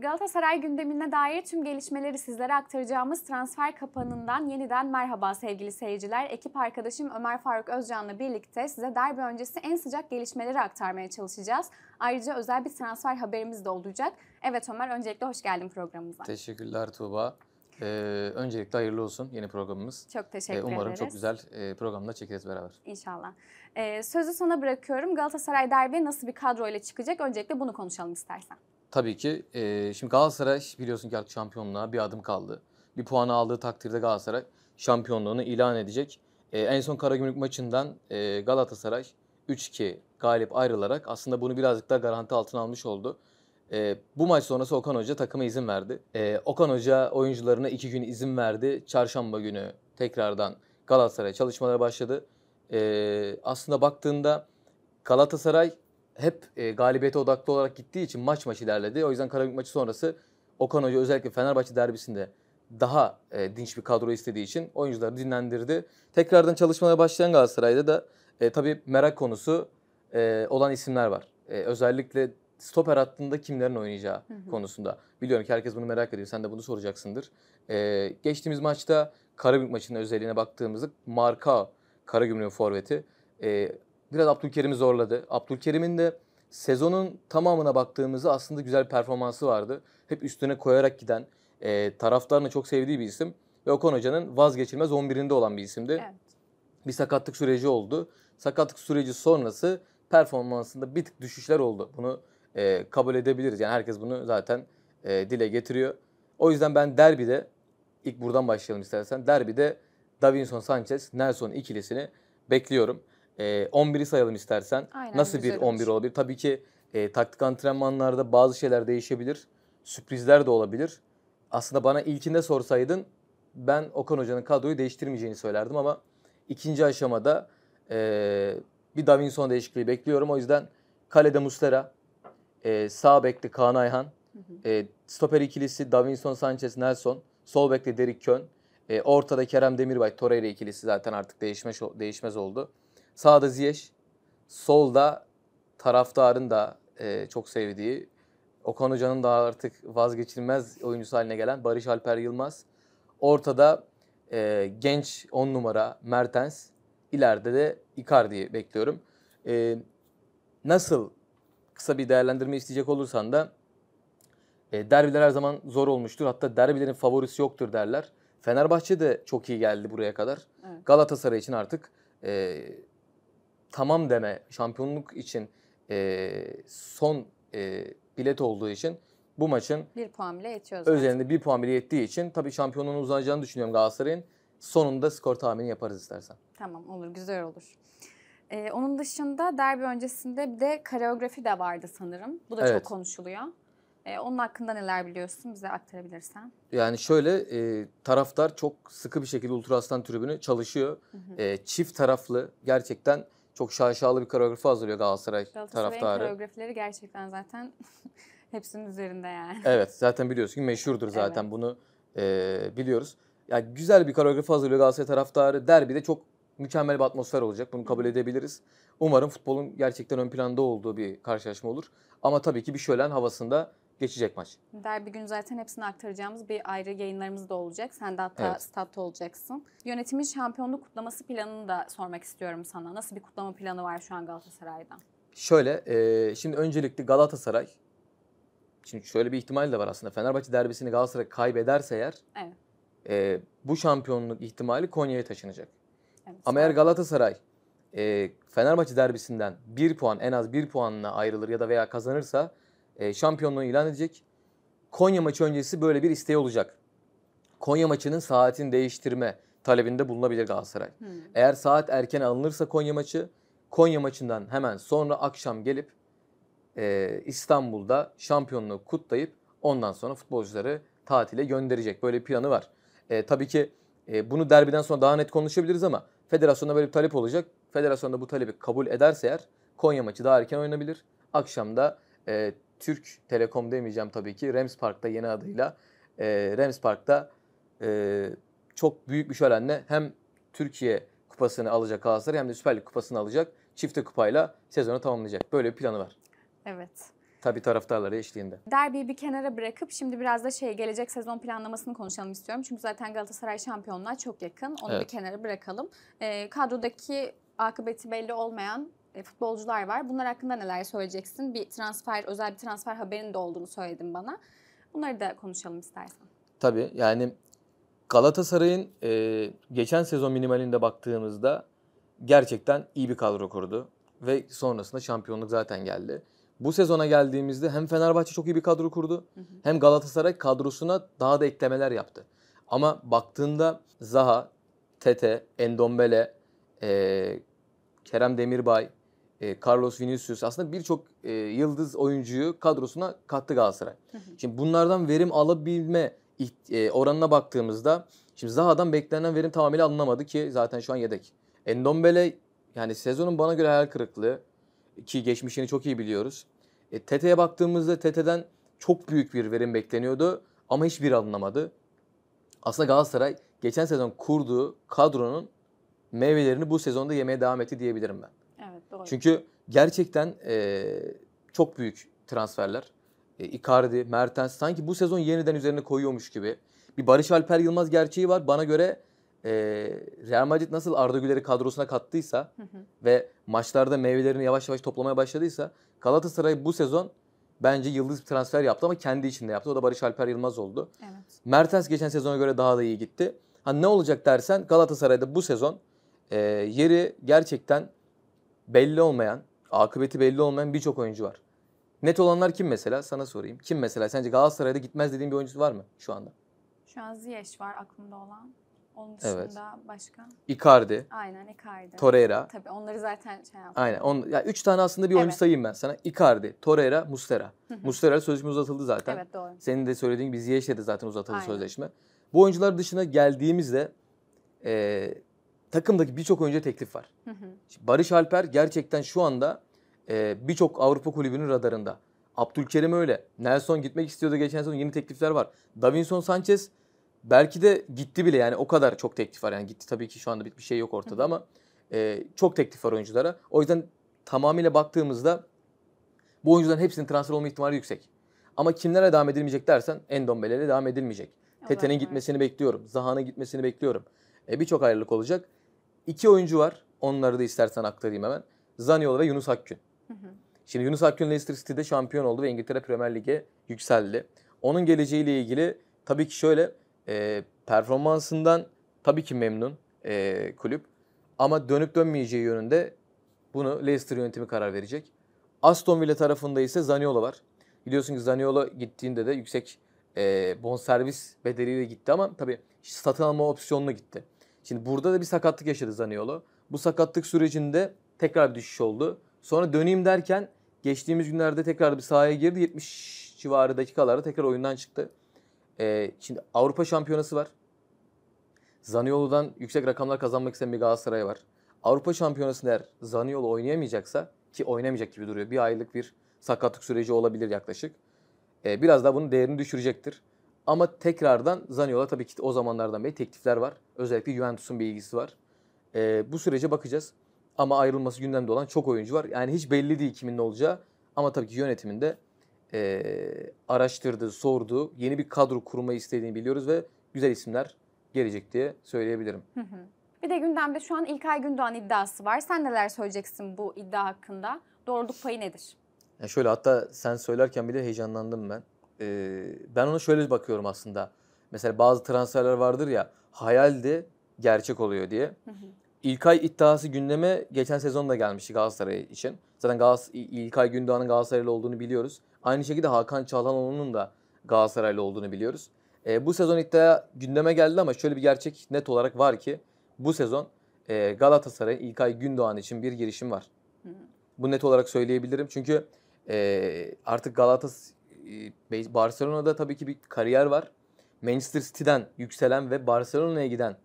Galatasaray gündemine dair tüm gelişmeleri sizlere aktaracağımız transfer kapanından yeniden merhaba sevgili seyirciler. Ekip arkadaşım Ömer Faruk Özcan'la birlikte size derbi öncesi en sıcak gelişmeleri aktarmaya çalışacağız. Ayrıca özel bir transfer haberimiz de olacak. Evet Ömer öncelikle hoş geldin programımıza. Teşekkürler Tuğba. Ee, öncelikle hayırlı olsun yeni programımız. Çok teşekkür ee, umarım ederiz. Umarım çok güzel e, programda çekeriz beraber. İnşallah. Ee, sözü sana bırakıyorum. Galatasaray derbiye nasıl bir kadroyla çıkacak? Öncelikle bunu konuşalım istersen tabii ki e, şimdi Galatasaray biliyorsun ki artık şampiyonluğa bir adım kaldı. Bir puanı aldığı takdirde Galatasaray şampiyonluğunu ilan edecek. E, en son Karagümrük maçından e, Galatasaray 3-2 galip ayrılarak aslında bunu birazcık daha garanti altına almış oldu. E, bu maç sonrası Okan Hoca takıma izin verdi. E, Okan Hoca oyuncularına iki gün izin verdi. Çarşamba günü tekrardan Galatasaray çalışmalara başladı. E, aslında baktığında Galatasaray hep e, galibiyete odaklı olarak gittiği için maç maç ilerledi. O yüzden karabük maçı sonrası Okan Hoca özellikle Fenerbahçe derbisinde daha e, dinç bir kadro istediği için oyuncuları dinlendirdi. Tekrardan çalışmalara başlayan Galatasaray'da da e, tabii merak konusu e, olan isimler var. E, özellikle stoper hattında kimlerin oynayacağı hı hı. konusunda. Biliyorum ki herkes bunu merak ediyor. Sen de bunu soracaksındır. E, geçtiğimiz maçta karabük maçının özelliğine baktığımızda Marka Karagümrük'ün forveti e, Biraz Abdülkerim'i zorladı. Abdülkerim'in de sezonun tamamına baktığımızda aslında güzel performansı vardı. Hep üstüne koyarak giden, e, taraftarını çok sevdiği bir isim. Ve Okan Hoca'nın vazgeçilmez 11'inde olan bir isimdi. Evet. Bir sakatlık süreci oldu. Sakatlık süreci sonrası performansında bir tık düşüşler oldu. Bunu e, kabul edebiliriz. Yani herkes bunu zaten e, dile getiriyor. O yüzden ben derbide, ilk buradan başlayalım istersen. Derbide Davinson Sanchez, Nelson ikilisini bekliyorum. E, ee, 11'i sayalım istersen. Aynen, Nasıl bir 11 olur. olabilir? Tabii ki e, taktik antrenmanlarda bazı şeyler değişebilir. Sürprizler de olabilir. Aslında bana ilkinde sorsaydın ben Okan Hoca'nın kadroyu değiştirmeyeceğini söylerdim ama ikinci aşamada e, bir Davinson değişikliği bekliyorum. O yüzden kalede Muslera, e, sağ bekli Kaan Ayhan, hı hı. E, stoper ikilisi Davinson Sanchez Nelson, sol bekli Derik Kön, e, ortada Kerem Demirbay Torreira ikilisi zaten artık değişmez, değişmez oldu. Sağda Ziyech, solda taraftarın da e, çok sevdiği, Okan Hoca'nın da artık vazgeçilmez oyuncusu haline gelen Barış Alper Yılmaz. Ortada e, genç 10 numara Mertens, ileride de Icardi'yi bekliyorum. E, nasıl kısa bir değerlendirme isteyecek olursan da e, derbiler her zaman zor olmuştur. Hatta derbilerin favorisi yoktur derler. Fenerbahçe de çok iyi geldi buraya kadar. Evet. Galatasaray için artık e, tamam deme şampiyonluk için e, son e, bilet olduğu için bu maçın bir puan bile yetiyor Özelinde bir puan bile yettiği için tabii şampiyonluğun uzanacağını düşünüyorum Galatasaray'ın. Sonunda skor tahmini yaparız istersen. Tamam olur güzel olur. Ee, onun dışında derbi öncesinde bir de koreografi de vardı sanırım. Bu da evet. çok konuşuluyor. Ee, onun hakkında neler biliyorsun bize aktarabilirsen. Yani şöyle e, taraftar çok sıkı bir şekilde Ultraslan tribünü çalışıyor. Hı hı. E, çift taraflı gerçekten çok şaşalı bir koreografi hazırlıyor Galatasaray, Galatasaray'ın taraftarı. Galatasaray'ın koreografileri gerçekten zaten hepsinin üzerinde yani. Evet zaten biliyorsun ki meşhurdur zaten evet. bunu e, biliyoruz. Yani güzel bir koreografi hazırlıyor Galatasaray taraftarı. Derbide çok mükemmel bir atmosfer olacak. Bunu kabul edebiliriz. Umarım futbolun gerçekten ön planda olduğu bir karşılaşma olur. Ama tabii ki bir şölen havasında geçecek maç. Derbi gün zaten hepsini aktaracağımız bir ayrı yayınlarımız da olacak. Sen de hatta evet. statta olacaksın. Yönetimin şampiyonluk kutlaması planını da sormak istiyorum sana. Nasıl bir kutlama planı var şu an Galatasaray'da? Şöyle, e, şimdi öncelikle Galatasaray, şimdi şöyle bir ihtimal de var aslında. Fenerbahçe derbisini Galatasaray kaybederse eğer, evet. e, bu şampiyonluk ihtimali Konya'ya taşınacak. Ama eğer Galatasaray e, Fenerbahçe derbisinden bir puan en az bir puanla ayrılır ya da veya kazanırsa e, şampiyonluğu ilan edecek. Konya maçı öncesi böyle bir isteği olacak. Konya maçının saatini değiştirme talebinde bulunabilir Galatasaray. Hmm. Eğer saat erken alınırsa Konya maçı, Konya maçından hemen sonra akşam gelip e, İstanbul'da şampiyonluğu kutlayıp ondan sonra futbolcuları tatile gönderecek. Böyle bir planı var. E, tabii ki e, bunu derbiden sonra daha net konuşabiliriz ama Federasyonda böyle bir talep olacak. Federasyonda bu talebi kabul ederse eğer Konya maçı daha erken oynanabilir. Akşamda e, Türk Telekom demeyeceğim tabii ki Rems Park'ta yeni adıyla e, Rams Park'ta e, çok büyük bir şölenle hem Türkiye kupasını alacak Galatasaray hem de Süper Lig kupasını alacak. Çifte kupayla sezonu tamamlayacak. Böyle bir planı var. Evet. Tabii taraftarları eşliğinde. Derbiyi bir kenara bırakıp şimdi biraz da şey gelecek sezon planlamasını konuşalım istiyorum. Çünkü zaten Galatasaray şampiyonluğa çok yakın. Onu evet. bir kenara bırakalım. E, kadrodaki akıbeti belli olmayan e, futbolcular var. Bunlar hakkında neler söyleyeceksin? Bir transfer, özel bir transfer haberinin de olduğunu söyledin bana. Bunları da konuşalım istersen. Tabii yani Galatasaray'ın e, geçen sezon minimalinde baktığımızda gerçekten iyi bir kadro kurdu. Ve sonrasında şampiyonluk zaten geldi bu sezona geldiğimizde hem Fenerbahçe çok iyi bir kadro kurdu hı hı. hem Galatasaray kadrosuna daha da eklemeler yaptı. Ama baktığında Zaha, Tete, Endombele, e, Kerem Demirbay, e, Carlos Vinicius aslında birçok e, yıldız oyuncuyu kadrosuna kattı Galatasaray. Hı hı. Şimdi bunlardan verim alabilme e, oranına baktığımızda şimdi Zaha'dan beklenen verim tamamıyla alınamadı ki zaten şu an yedek. Endombele yani sezonun bana göre hayal kırıklığı ki geçmişini çok iyi biliyoruz. E, TT'ye baktığımızda TT'den çok büyük bir verim bekleniyordu ama hiçbir alınamadı. Aslında Galatasaray geçen sezon kurduğu kadronun meyvelerini bu sezonda yemeye devam etti diyebilirim ben. Evet doğru. Çünkü gerçekten e, çok büyük transferler. E, Icardi, Mertens sanki bu sezon yeniden üzerine koyuyormuş gibi. Bir Barış Alper Yılmaz gerçeği var. Bana göre e, Real Madrid nasıl Arda Güler'i kadrosuna kattıysa hı hı. ve maçlarda meyvelerini yavaş yavaş toplamaya başladıysa Galatasaray bu sezon bence yıldız bir transfer yaptı ama kendi içinde yaptı. O da Barış Alper Yılmaz oldu. Evet. Mertens geçen sezona göre daha da iyi gitti. Ha ne olacak dersen Galatasaray'da bu sezon e, yeri gerçekten belli olmayan, akıbeti belli olmayan birçok oyuncu var. Net olanlar kim mesela? Sana sorayım. Kim mesela? Sence Galatasaray'da gitmez dediğin bir oyuncu var mı şu anda? Şu an Ziyech var aklımda olan. Onun dışında evet. başka? Icardi. Aynen Icardi. Torreira. Tabii onları zaten şey yaptım. Aynen. On, yani üç tane aslında bir oyuncu sayayım ben sana. Icardi, Torreira, Mustera. Mustera sözleşme uzatıldı zaten. Evet doğru. Senin de söylediğin gibi Ziyech'le de zaten uzatıldı Aynen. sözleşme. Bu oyuncular dışına geldiğimizde e, takımdaki birçok oyuncuya teklif var. Barış Alper gerçekten şu anda e, birçok Avrupa kulübünün radarında. Abdülkerim öyle. Nelson gitmek istiyordu geçen sezon yeni teklifler var. Davinson Sanchez Belki de gitti bile yani o kadar çok teklif var. Yani gitti tabii ki şu anda bir, bir şey yok ortada ama e, çok teklif var oyunculara. O yüzden tamamıyla baktığımızda bu oyuncuların hepsinin transfer olma ihtimali yüksek. Ama kimlere devam edilmeyecek dersen Endombele'yle devam edilmeyecek. Tete'nin gitmesini bekliyorum. Zaha'nın gitmesini bekliyorum. E, Birçok ayrılık olacak. İki oyuncu var. Onları da istersen aktarayım hemen. Zaniolo ve Yunus Akgün. Şimdi Yunus Akgün Leicester City'de şampiyon oldu ve İngiltere Premier Lig'e yükseldi. Onun geleceğiyle ilgili tabii ki şöyle e, performansından tabii ki memnun e, kulüp. Ama dönüp dönmeyeceği yönünde bunu Leicester yönetimi karar verecek. Aston Villa tarafında ise Zaniolo var. Biliyorsun ki Zaniolo gittiğinde de yüksek e, bonservis bedeliyle gitti ama tabii satın alma opsiyonuna gitti. Şimdi burada da bir sakatlık yaşadı Zaniolo. Bu sakatlık sürecinde tekrar bir düşüş oldu. Sonra döneyim derken geçtiğimiz günlerde tekrar bir sahaya girdi. 70 civarı dakikalarda tekrar oyundan çıktı. Ee, şimdi Avrupa Şampiyonası var. Zaniolo'dan yüksek rakamlar kazanmak isteyen bir Galatasaray var. Avrupa Şampiyonası'nda eğer Zaniolo oynayamayacaksa ki oynamayacak gibi duruyor. Bir aylık bir sakatlık süreci olabilir yaklaşık. Ee, biraz daha bunun değerini düşürecektir. Ama tekrardan Zaniola tabii ki o zamanlardan beri teklifler var. Özellikle Juventus'un bir ilgisi var. Ee, bu sürece bakacağız. Ama ayrılması gündemde olan çok oyuncu var. Yani hiç belli değil kimin ne olacağı. Ama tabii ki yönetiminde e, araştırdı, sordu. Yeni bir kadro kurmayı istediğini biliyoruz ve güzel isimler gelecek diye söyleyebilirim. Bir de gündemde şu an İlkay Gündoğan iddiası var. Sen neler söyleyeceksin bu iddia hakkında? Doğruluk payı nedir? Ya şöyle hatta sen söylerken bile heyecanlandım ben. Ee, ben ona şöyle bakıyorum aslında. Mesela bazı transferler vardır ya hayal de gerçek oluyor diye. İlkay iddiası gündeme geçen sezon da gelmişti Galatasaray için. Zaten Galatas İlkay Gündoğan'ın Galatasaraylı olduğunu biliyoruz. Aynı şekilde Hakan Çalhanoğlu'nun da Galatasaraylı olduğunu biliyoruz. E, bu sezon iddia gündeme geldi ama şöyle bir gerçek net olarak var ki bu sezon e, Galatasaray'ın İlkay Gündoğan için bir girişim var. Bu net olarak söyleyebilirim çünkü e, artık Galatasaray, e, Barcelona'da tabii ki bir kariyer var. Manchester City'den yükselen ve Barcelona'ya giden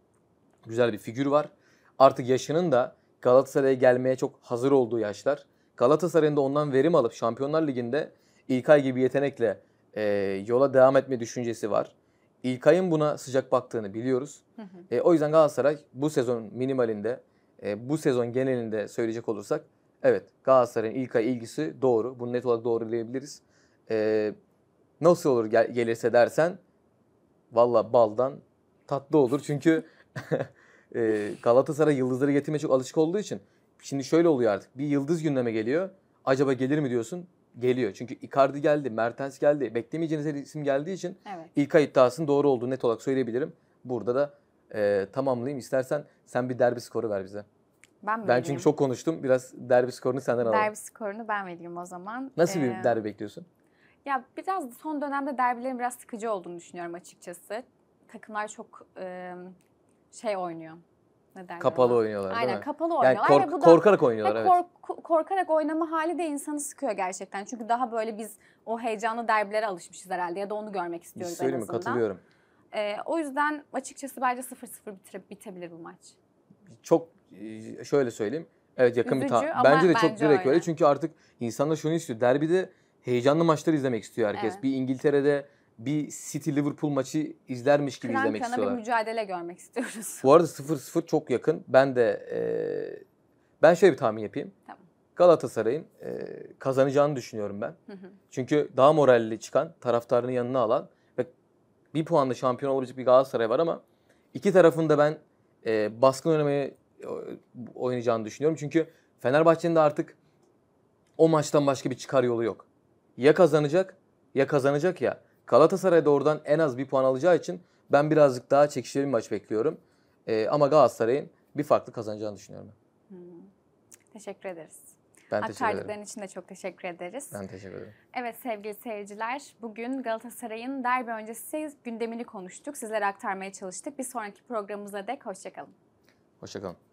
güzel bir figür var. Artık yaşının da Galatasaray'a gelmeye çok hazır olduğu yaşlar. Galatasaray'ın da ondan verim alıp Şampiyonlar Ligi'nde İlkay gibi yetenekle e, yola devam etme düşüncesi var. İlkay'ın buna sıcak baktığını biliyoruz. Hı hı. E, o yüzden Galatasaray bu sezon minimalinde, e, bu sezon genelinde söyleyecek olursak evet Galatasaray'ın İlkay ilgisi doğru. Bunu net olarak doğru diyebiliriz. E, nasıl olur gel- gelirse dersen valla baldan tatlı olur. Çünkü e, Galatasaray yıldızları getirmeye çok alışık olduğu için şimdi şöyle oluyor artık. Bir yıldız gündeme geliyor. Acaba gelir mi diyorsun? geliyor. Çünkü Icardi geldi, Mertens geldi. Beklemeyeceğiniz her isim geldiği için evet. İlkay iddiasının doğru olduğunu net olarak söyleyebilirim. Burada da e, tamamlayayım. İstersen sen bir derbi skoru ver bize. Ben Ben çünkü çok konuştum. Biraz derbi skorunu senden alalım. Derbi skorunu ben vereyim o zaman. Nasıl ee, bir derbi bekliyorsun? Ya biraz son dönemde derbilerin biraz sıkıcı olduğunu düşünüyorum açıkçası. Takımlar çok e, şey oynuyor ne Kapalı ona? oynuyorlar Aynen değil mi? kapalı oynuyorlar. ve kork- bu da- korkarak oynuyorlar evet. Kork- korkarak oynama hali de insanı sıkıyor gerçekten. Çünkü daha böyle biz o heyecanlı derbilere alışmışız herhalde ya da onu görmek istiyoruz şey en söyleyeyim mi? Katılıyorum. Ee, o yüzden açıkçası bence 0-0 bitire- bitebilir bu maç. Çok e, şöyle söyleyeyim. Evet yakın Üzücü ta- ama Bence de çok bence direkt öyle. öyle. Çünkü artık insanlar şunu istiyor. Derbide heyecanlı maçları izlemek istiyor herkes. Evet. Bir İngiltere'de bir City Liverpool maçı izlermiş gibi Kıran izlemek kana istiyorlar. bir mücadele görmek istiyoruz. Bu arada 0-0 çok yakın. Ben de e, ben şöyle bir tahmin yapayım. Tamam. Galatasaray'ın e, kazanacağını düşünüyorum ben. Hı hı. Çünkü daha moralli çıkan, taraftarını yanına alan ve bir puanla şampiyon olacak bir Galatasaray var ama iki tarafında ben e, baskın oynamaya e, oynayacağını düşünüyorum. Çünkü Fenerbahçe'nin de artık o maçtan başka bir çıkar yolu yok. Ya kazanacak ya kazanacak ya. Galatasaray doğrudan en az bir puan alacağı için ben birazcık daha çekişmeli bir maç bekliyorum. E, ama Galatasaray'ın bir farklı kazanacağını düşünüyorum. Hmm. Teşekkür ederiz. Ben Aktardıkların için de çok teşekkür ederiz. Ben teşekkür ederim. Evet sevgili seyirciler, bugün Galatasaray'ın derbi öncesi gündemini konuştuk. Sizlere aktarmaya çalıştık. Bir sonraki programımıza dek hoşçakalın. Hoşçakalın.